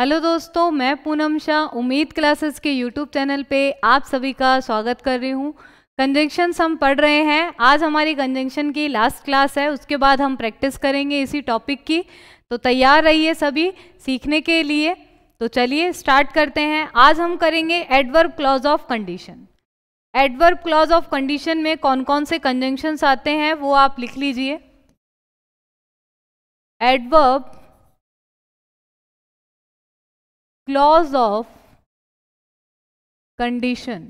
Hello दोस्तों मैं पूनम शाह उम्मीद क्लासेस के यूट्यूब चैनल पे आप सभी का स्वागत कर रही हूँ कंजंक्शंस हम पढ़ रहे हैं आज हमारी कंजंक्शन की लास्ट क्लास है उसके बाद हम प्रैक्टिस करेंगे इसी टॉपिक की तो तैयार रहिए सभी सीखने के लिए तो चलिए स्टार्ट करते हैं आज हम करेंगे adverb clause of condition adverb clause of condition में कौन कौन से कंजंक्शंस आते हैं वो आप लिख लीजिए adverb clause of condition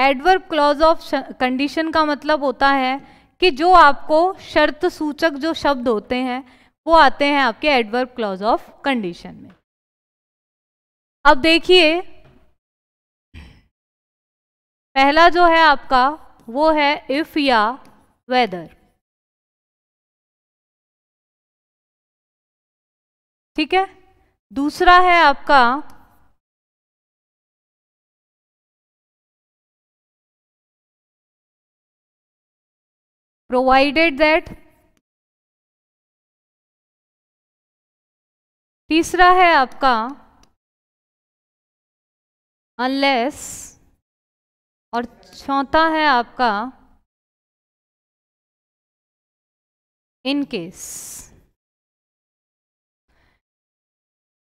adverb clause of condition का मतलब होता है कि जो आपको शर्त सूचक जो शब्द होते हैं वो आते हैं आपके एडवर्ब क्लॉज ऑफ कंडीशन में अब देखिए पहला जो है आपका वो है इफ या वेदर ठीक है दूसरा है आपका प्रोवाइडेड दैट तीसरा है आपका अनलेस और चौथा है आपका इनकेस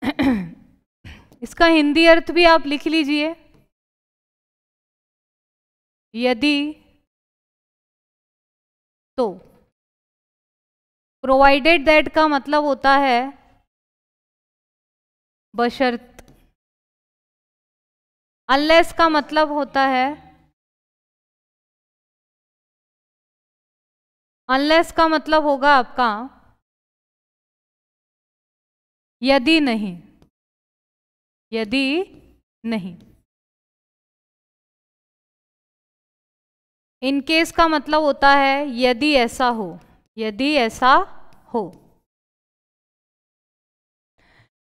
इसका हिंदी अर्थ भी आप लिख लीजिए यदि तो प्रोवाइडेड दैट का मतलब होता है बशर्त अनलेस का मतलब होता है अनलेस का मतलब होगा आपका यदि नहीं यदि नहीं इनकेस का मतलब होता है यदि ऐसा हो यदि ऐसा हो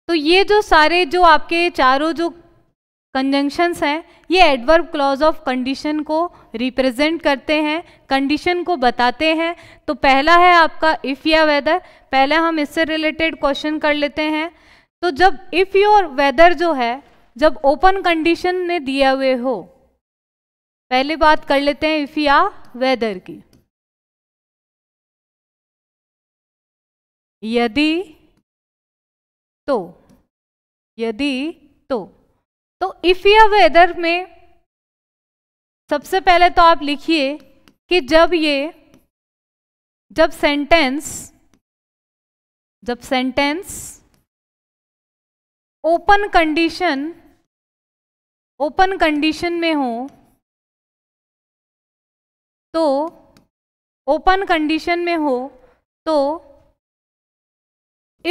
तो ये जो सारे जो आपके चारों जो कंजंक्शंस हैं ये एडवर्ब क्लॉज ऑफ कंडीशन को रिप्रेजेंट करते हैं कंडीशन को बताते हैं तो पहला है आपका इफ़ या वेदर पहले हम इससे रिलेटेड क्वेश्चन कर लेते हैं तो जब इफ़ योर वेदर जो है जब ओपन कंडीशन ने दिया हुए हो पहले बात कर लेते हैं इफ़ या वेदर की यदि तो यदि तो इफ या वेदर में सबसे पहले तो आप लिखिए कि जब ये जब सेंटेंस जब sentence open condition open condition में हो तो ओपन कंडीशन में हो तो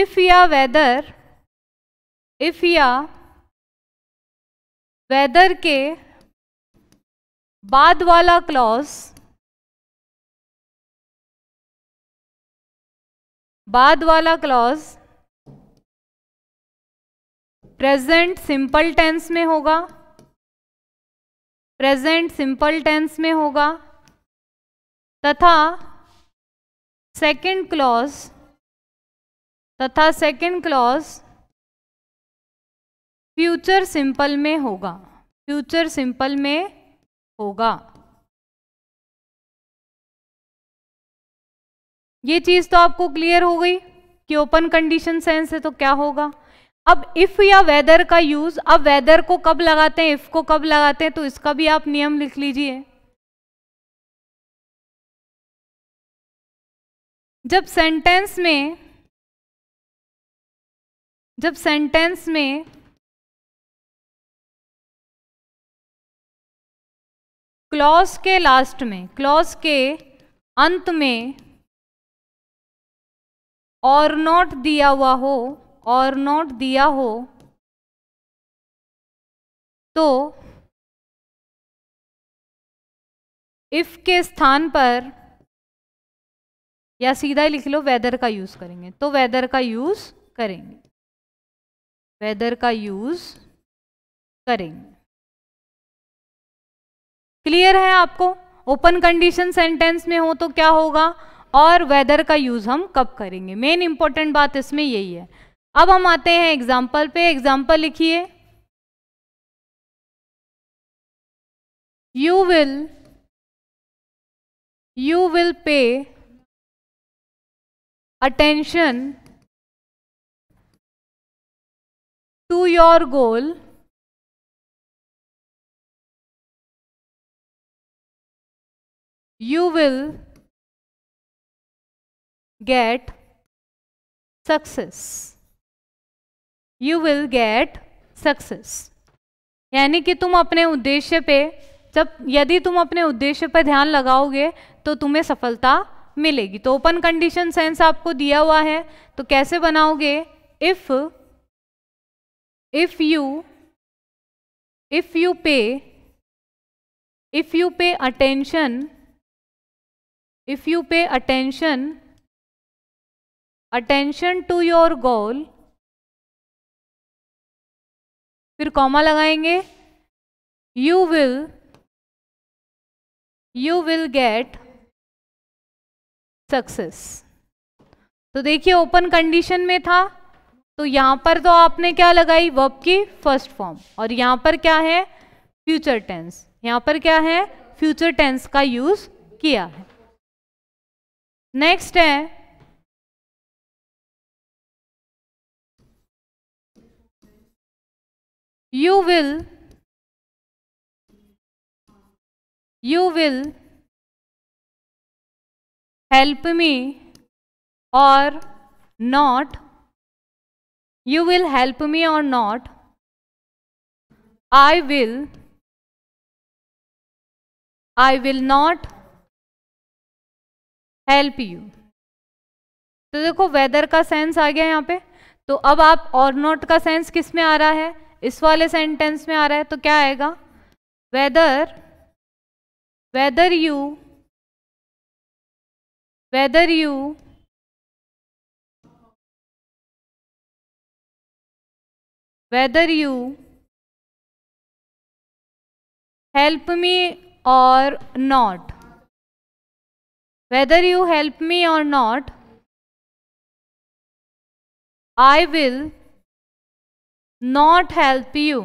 इफ या वेदर इफ या वेदर के बाद वाला क्लॉज बाद वाला क्लॉज प्रेजेंट सिंपल टेंस में होगा प्रेजेंट सिंपल टेंस में होगा तथा सेकंड क्लॉज तथा सेकंड क्लॉज फ्यूचर सिंपल में होगा फ्यूचर सिंपल में होगा ये चीज तो आपको क्लियर हो गई कि ओपन कंडीशन सेंस है तो क्या होगा अब इफ या वेदर का यूज अब वेदर को कब लगाते हैं इफ को कब लगाते हैं तो इसका भी आप नियम लिख लीजिए जब सेंटेंस में जब सेंटेंस में क्लॉज के लास्ट में क्लॉज के अंत में और नॉट दिया हुआ हो और नॉट दिया हो तो इफ के स्थान पर या सीधा ही लिख लो वेदर का यूज करेंगे तो वेदर का यूज करेंगे वेदर का यूज करेंगे क्लियर है आपको ओपन कंडीशन सेंटेंस में हो तो क्या होगा और वेदर का यूज़ हम कब करेंगे मेन इंपॉर्टेंट बात इसमें यही है अब हम आते हैं एग्जाम्पल पे एग्जाम्पल लिखिए you will you will pay attention to your goal you will get success you will get success यानी कि तुम अपने उद्देश्य पे जब यदि तुम अपने उद्देश्य पर ध्यान लगाओगे तो तुम्हें सफलता मिलेगी तो ओपन कंडीशन सेंस आपको दिया हुआ है तो कैसे बनाओगे if if you if you pay if you pay attention if you pay attention attention to your goal फिर कॉमा लगाएंगे you will you will get success तो देखिए ओपन कंडीशन में था तो यहाँ पर तो आपने क्या लगाई वर्ब की फर्स्ट फॉर्म और यहाँ पर क्या है फ्यूचर टेंस यहाँ पर क्या है फ्यूचर टेंस का यूज किया है Next, you will. You will help me or not you will help me or not i will i will not help you तो देखो वेदर का सेंस आ गया यहाँ पे तो अब आप और नॉट का सेंस किस में आ रहा है इस वाले सेंटेंस में आ रहा है तो क्या आएगा whether whether you whether you whether you help me और not whether you help me or not, I will not help you.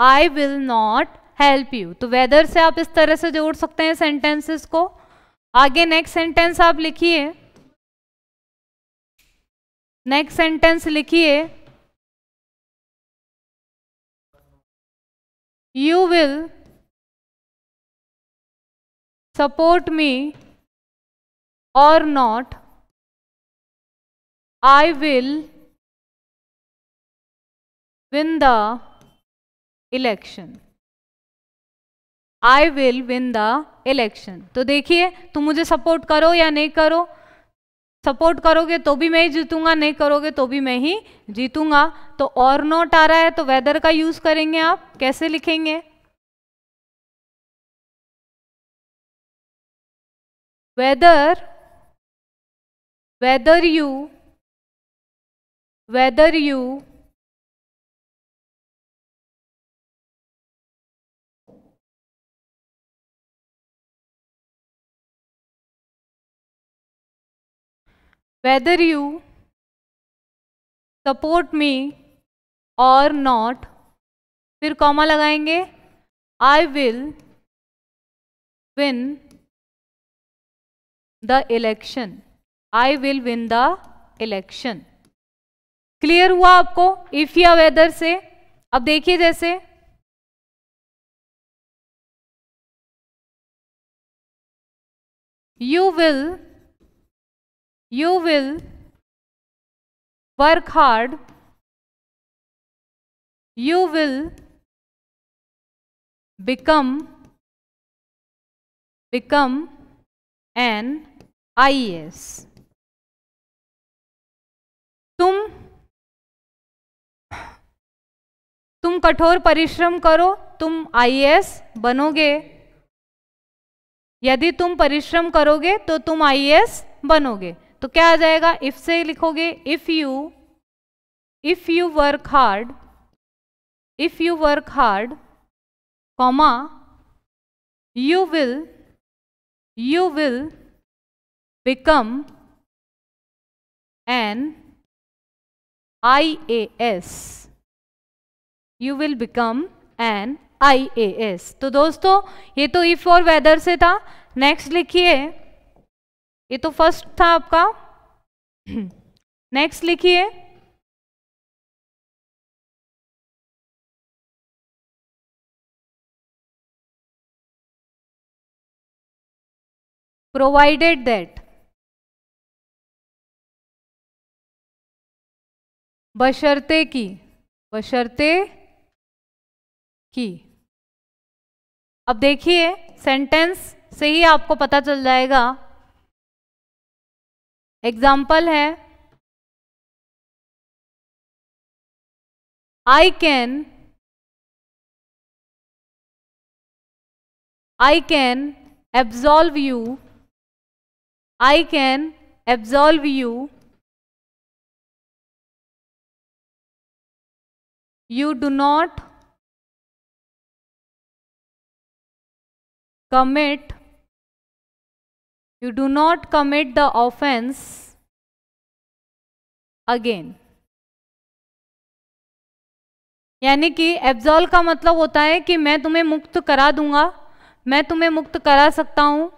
I will not help you तो वेदर से आप इस तरह से जोड़ सकते हैं सेंटेंसेस को आगे नेक्स्ट सेंटेंस आप लिखिए नेक्स्ट सेंटेंस लिखिए you will support me or not I will win the election I will win the election तो देखिए तुम मुझे सपोर्ट करो या नहीं करो सपोर्ट करोगे तो भी मैं ही जीतूंगा नहीं करोगे तो भी मैं ही जीतूंगा तो और नोट आ रहा है तो वेदर का यूज़ करेंगे आप कैसे लिखेंगे whether whether you whether you whether you support me or not फिर कॉमा लगाएंगे I will win the election I will win the election clear हुआ आपको इफ या वेदर से अब देखिए जैसे you will you will work hard you will become become and S तुम तुम कठोर परिश्रम करो तुम आई एस बनोगे यदि तुम परिश्रम करोगे तो तुम आई एस बनोगे तो क्या आ जाएगा इफ से लिखोगे if you if you work hard if you work hard comma you will you will become an IAS. You will become an IAS. तो दोस्तों ये तो इफ और वेदर से था नेक्स्ट लिखिए ये तो फर्स्ट था आपका नेक्स्ट लिखिए provided that बशर्ते की बशर्ते की अब देखिए सेंटेंस से ही आपको पता चल जाएगा एग्जाम्पल है I can I can absolve you I can absolve you you do not commit you do not commit the offense again यानी कि एब्जॉल का मतलब होता है कि मैं तुम्हें मुक्त करा दूंगा मैं तुम्हें मुक्त करा सकता हूँ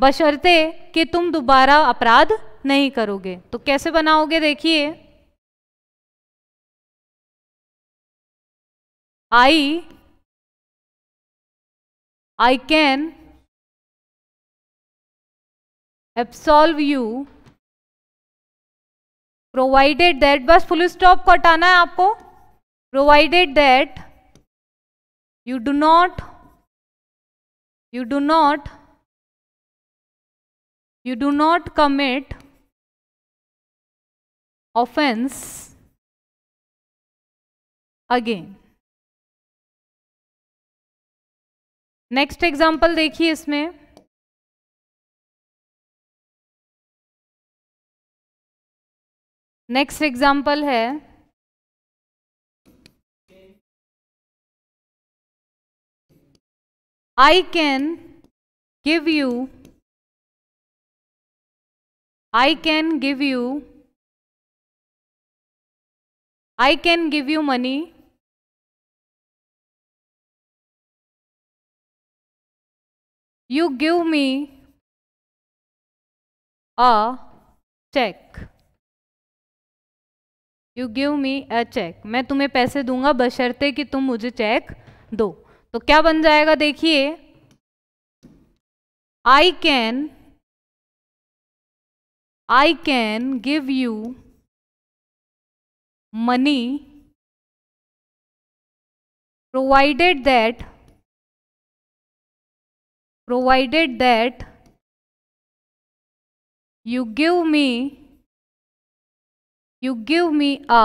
बशर्ते कि तुम दोबारा अपराध नहीं करोगे तो कैसे बनाओगे देखिए I I can absolve you provided that बस फुल stop को हटाना है आपको provided that you do not you do not you do not commit offense again next example देखिए इसमें नेक्स्ट एग्जाम्पल है I can give you I can give you I can give you money you give me a check you give me a cheque मैं तुम्हें पैसे दूंगा बशर्ते कि तुम मुझे चेक दो तो क्या बन जाएगा देखिए I can I can give you money provided that provided that you give me you give me a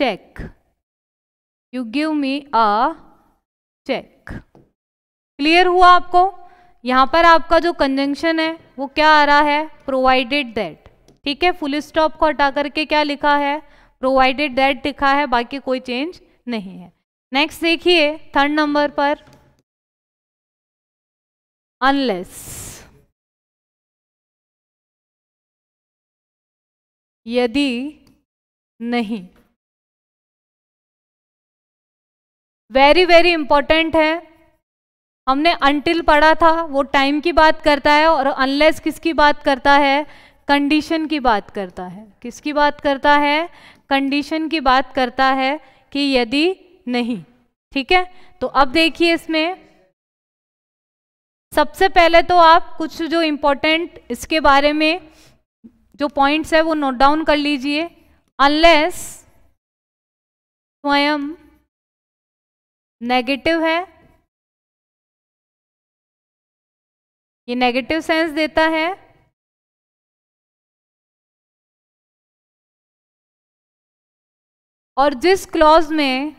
check you give me a check clear हुआ आपको यहां पर आपका जो कंजंक्शन है वो क्या आ रहा है प्रोवाइडेड दैट ठीक है फुल स्टॉप को हटा करके क्या लिखा है प्रोवाइडेड दैट लिखा है बाकी कोई चेंज नहीं है नेक्स्ट देखिए थर्ड नंबर पर अनलेस यदि नहीं वेरी वेरी इंपॉर्टेंट है हमने अनटिल पढ़ा था वो टाइम की बात करता है और अनलेस किसकी बात करता है कंडीशन की बात करता है किसकी बात करता है कंडीशन की बात करता है कि यदि नहीं ठीक है तो अब देखिए इसमें सबसे पहले तो आप कुछ जो इम्पोर्टेंट इसके बारे में जो पॉइंट्स है वो नोट डाउन कर लीजिए अनलेस स्वयं नेगेटिव है ये नेगेटिव सेंस देता है और जिस क्लॉज में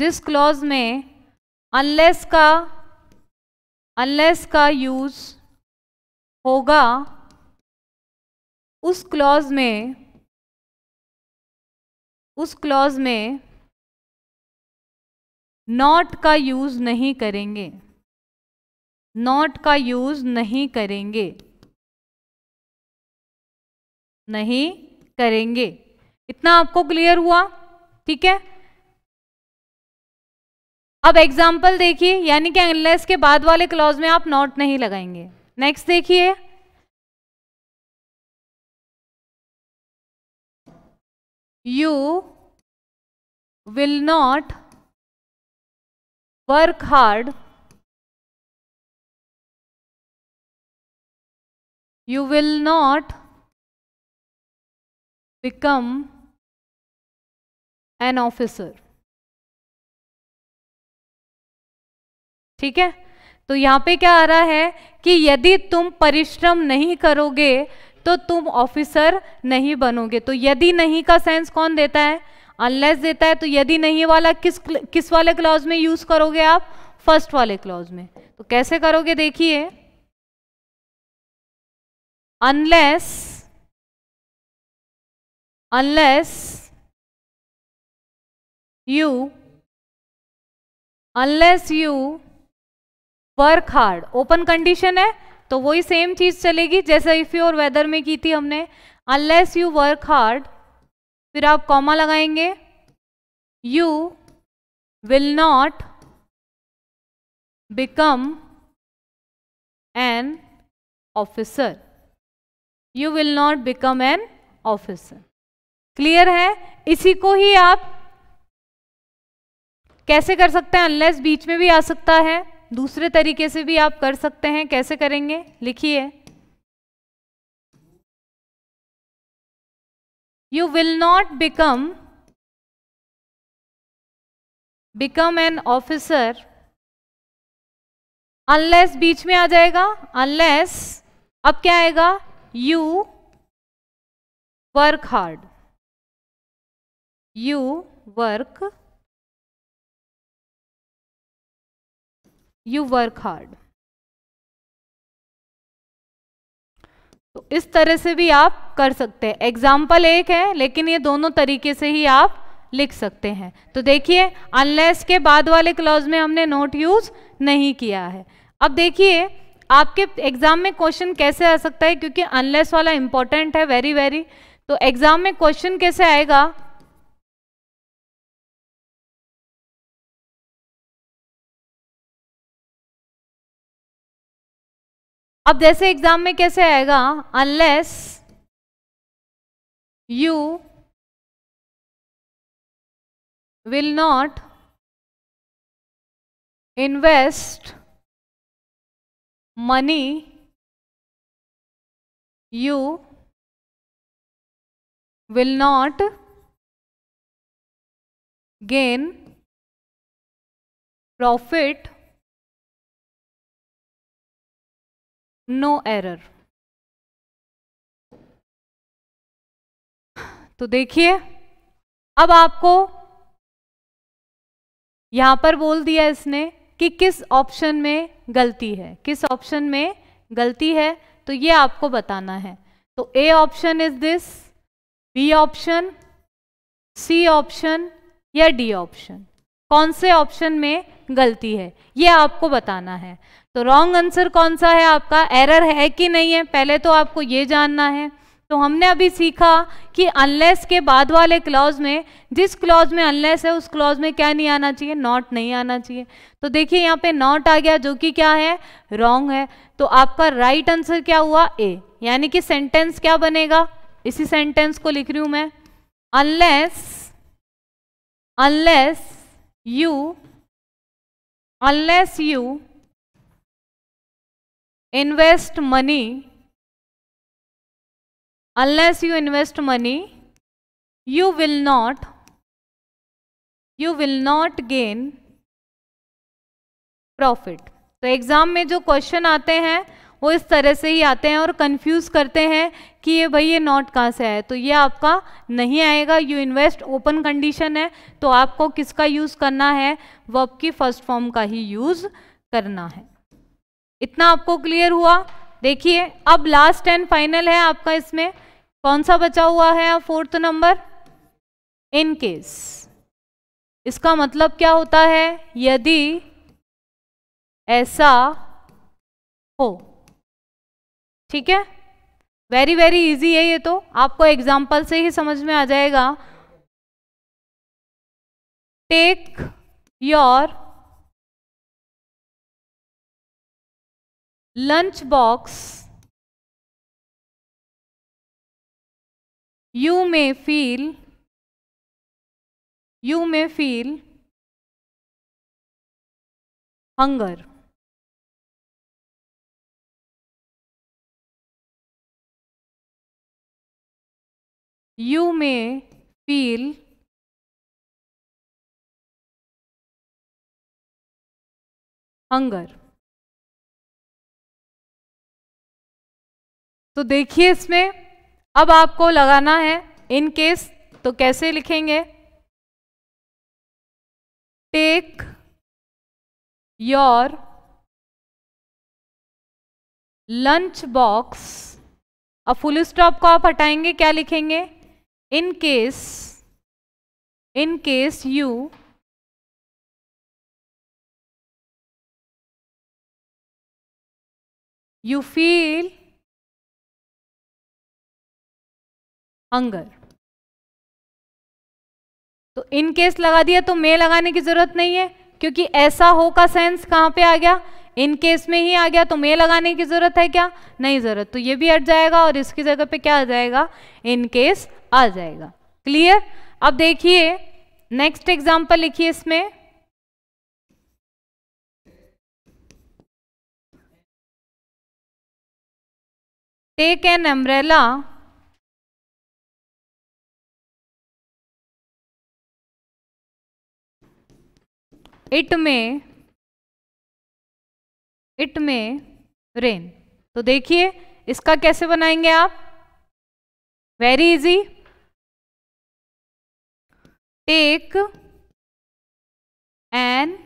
जिस क्लॉज में अनलेस का अनलेस का यूज होगा उस क्लॉज में उस क्लॉज में नॉट का यूज नहीं करेंगे नॉट का यूज नहीं करेंगे नहीं करेंगे इतना आपको क्लियर हुआ ठीक है अब एग्जाम्पल देखिए यानी कि अनलेस के बाद वाले क्लॉज में आप नॉट नहीं लगाएंगे नेक्स्ट देखिए you will not work hard you will not become an officer ठीक है तो यहाँ पे क्या आ रहा है कि यदि तुम परिश्रम नहीं करोगे तो तुम ऑफिसर नहीं बनोगे तो यदि नहीं का सेंस कौन देता है अनलेस देता है तो यदि नहीं वाला किस किस वाले क्लॉज में यूज करोगे आप फर्स्ट वाले क्लॉज में तो कैसे करोगे देखिए unless unless you unless you work hard open condition है तो वही सेम चीज चलेगी जैसे इफ और वेदर में की थी हमने अनलेस यू वर्क हार्ड फिर आप कॉमा लगाएंगे you will not become an officer you will not become an officer clear है इसी को ही आप कैसे कर सकते हैं अनलेस बीच में भी आ सकता है दूसरे तरीके से भी आप कर सकते हैं कैसे करेंगे लिखिए you will not become become an officer unless बीच में आ जाएगा अनलेस अब क्या आएगा you work hard you work you work hard तो इस तरह से भी आप कर सकते हैं एग्जाम्पल एक है लेकिन ये दोनों तरीके से ही आप लिख सकते हैं तो देखिए अनलेस के बाद वाले क्लॉज में हमने नोट यूज नहीं किया है अब देखिए आपके एग्जाम में क्वेश्चन कैसे आ सकता है क्योंकि अनलेस वाला इंपॉर्टेंट है वेरी वेरी तो एग्जाम में क्वेश्चन कैसे आएगा अब जैसे एग्जाम में कैसे आएगा unless you will not invest money you will not gain profit no error तो देखिए अब आपको यहां पर बोल दिया इसने कि किस ऑप्शन में गलती है किस ऑप्शन में गलती है तो ये आपको बताना है तो A option is this B option C option या डी ऑप्शन कौन से ऑप्शन में गलती है ये आपको बताना है तो रॉन्ग आंसर कौन सा है आपका एरर है कि नहीं है पहले तो आपको ये जानना है तो हमने अभी सीखा कि अनलेस के बाद वाले क्लॉज में जिस क्लॉज में अनलेस है उस क्लॉज में क्या नहीं आना चाहिए नॉट नहीं आना चाहिए तो देखिए यहाँ पे नॉट आ गया जो कि क्या है रॉन्ग है तो आपका राइट right आंसर क्या हुआ ए यानी कि सेंटेंस क्या बनेगा इसी सेंटेंस को लिख रही हूं मैं unless unless you unless you invest money unless you invest money you will not you will not gain profit तो एग्ज़ाम में जो क्वेश्चन आते हैं वो इस तरह से ही आते हैं और कंफ्यूज करते हैं कि ये भाई ये नॉट कहाँ से आया तो ये आपका नहीं आएगा यू इन्वेस्ट ओपन कंडीशन है तो आपको किसका यूज़ करना है वर्ब की फर्स्ट फॉर्म का ही यूज़ करना है इतना आपको क्लियर हुआ देखिए अब लास्ट एंड फाइनल है आपका इसमें कौन सा बचा हुआ है फोर्थ नंबर इन केस इसका मतलब क्या होता है यदि ऐसा हो ठीक है वेरी वेरी इजी है ये तो आपको एग्जाम्पल से ही समझ में आ जाएगा take your lunch box you may feel you may feel hunger you may feel hunger तो देखिए इसमें अब आपको लगाना है इन केस तो कैसे लिखेंगे टेक योर लंच बॉक्स अब फुल स्टॉप को आप हटाएंगे क्या लिखेंगे in case in case you you feel hunger तो इन केस लगा दिया तो मे लगाने की जरूरत नहीं है क्योंकि ऐसा हो का सेंस कहां पे आ गया इन केस में ही आ गया तो मे लगाने की जरूरत है क्या नहीं जरूरत तो ये भी हट जाएगा और इसकी जगह पे क्या आ जाएगा इन केस आ जाएगा क्लियर अब देखिए नेक्स्ट एग्जाम्पल लिखिए इसमें take an umbrella it may it may rain तो देखिए इसका कैसे बनाएंगे आप very easy take an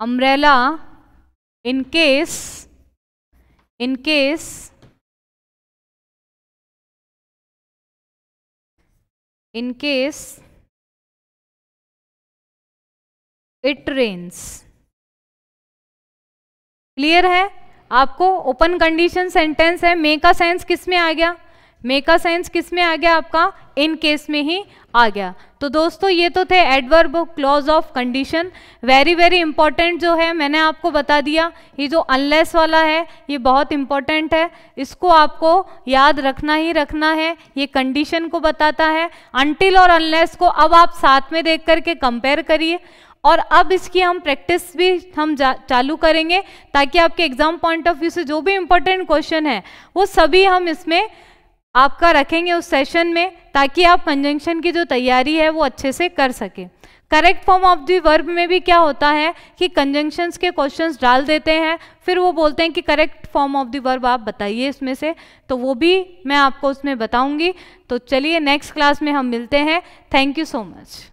umbrella in case in case in case it rains clear है आपको ओपन कंडीशन सेंटेंस है मे का सेंस किस में आ गया मे का सेंस किस में आ गया आपका इन केस में ही आ गया तो दोस्तों ये तो थे adverb clause of condition very very important जो है मैंने आपको बता दिया ये जो अनलेस वाला है ये बहुत इंपॉर्टेंट है इसको आपको याद रखना ही रखना है ये कंडीशन को बताता है अनटिल और अनलेस को अब आप साथ में देख करके कंपेयर करिए और अब इसकी हम प्रैक्टिस भी हम चालू करेंगे ताकि आपके एग्जाम पॉइंट ऑफ व्यू से जो भी इम्पोर्टेंट क्वेश्चन है वो सभी हम इसमें आपका रखेंगे उस सेशन में ताकि आप कंजंक्शन की जो तैयारी है वो अच्छे से कर सकें correct form of the verb में भी क्या होता है कि कंजंक्शंस के क्वेश्चंस डाल देते हैं फिर वो बोलते हैं कि correct form of the verb आप बताइए इसमें से तो वो भी मैं आपको उसमें बताऊंगी तो चलिए नेक्स्ट क्लास में हम मिलते हैं थैंक यू सो मच